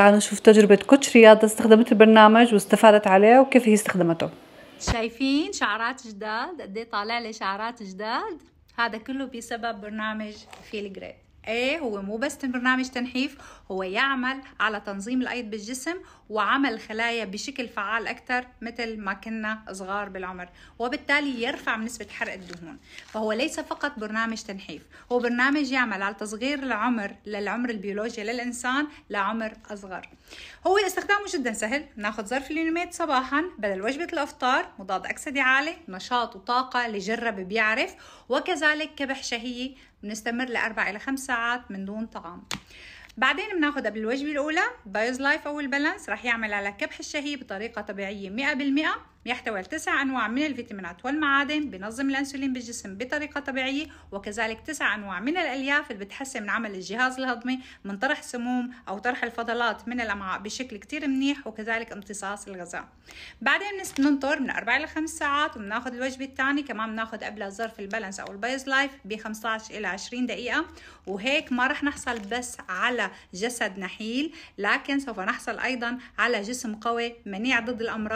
تعالوا نشوف تجربة كوتش رياضة استخدمت البرنامج واستفادت عليه وكيف هي استخدمته شايفين شعرات جداد قد إيه طالع لي شعرات جداد هذا كله بسبب برنامج فيل جريد ايه هو مو بس برنامج تنحيف هو يعمل على تنظيم الايض بالجسم وعمل الخلايا بشكل فعال اكثر مثل ما كنا صغار بالعمر وبالتالي يرفع من نسبه حرق الدهون فهو ليس فقط برنامج تنحيف هو برنامج يعمل على تصغير العمر للعمر البيولوجي للانسان لعمر اصغر هو استخدامه جدا سهل ناخذ ظرف اليونيميت صباحا بدل وجبه الافطار مضاد اكسده عالي نشاط وطاقه اللي جرب بيعرف وكذلك كبح شهيه بنستمر لاربع الى خمسة ساعات من دون طعام بعدين بناخد قبل الوجبة الأولى بايز لايف أو البالانس رح يعمل على كبح الشهية بطريقة طبيعية 100% يحتوي على تسع أنواع من الفيتامينات والمعادن بنظم الأنسولين بالجسم بطريقة طبيعية وكذلك تسع أنواع من الألياف اللي بتحسن من عمل الجهاز الهضمي من طرح السموم أو طرح الفضلات من الأمعاء بشكل كتير منيح وكذلك امتصاص الغذاء بعدين بننطر من أربع إلى خمس ساعات وبناخد الوجبة الثانية كمان بناخد قبلها ظرف البالانس أو البيز لايف ب 15 إلى 20 دقيقة وهيك ما رح نحصل بس على جسد نحيل لكن سوف نحصل أيضا على جسم قوي منيع ضد الأمراض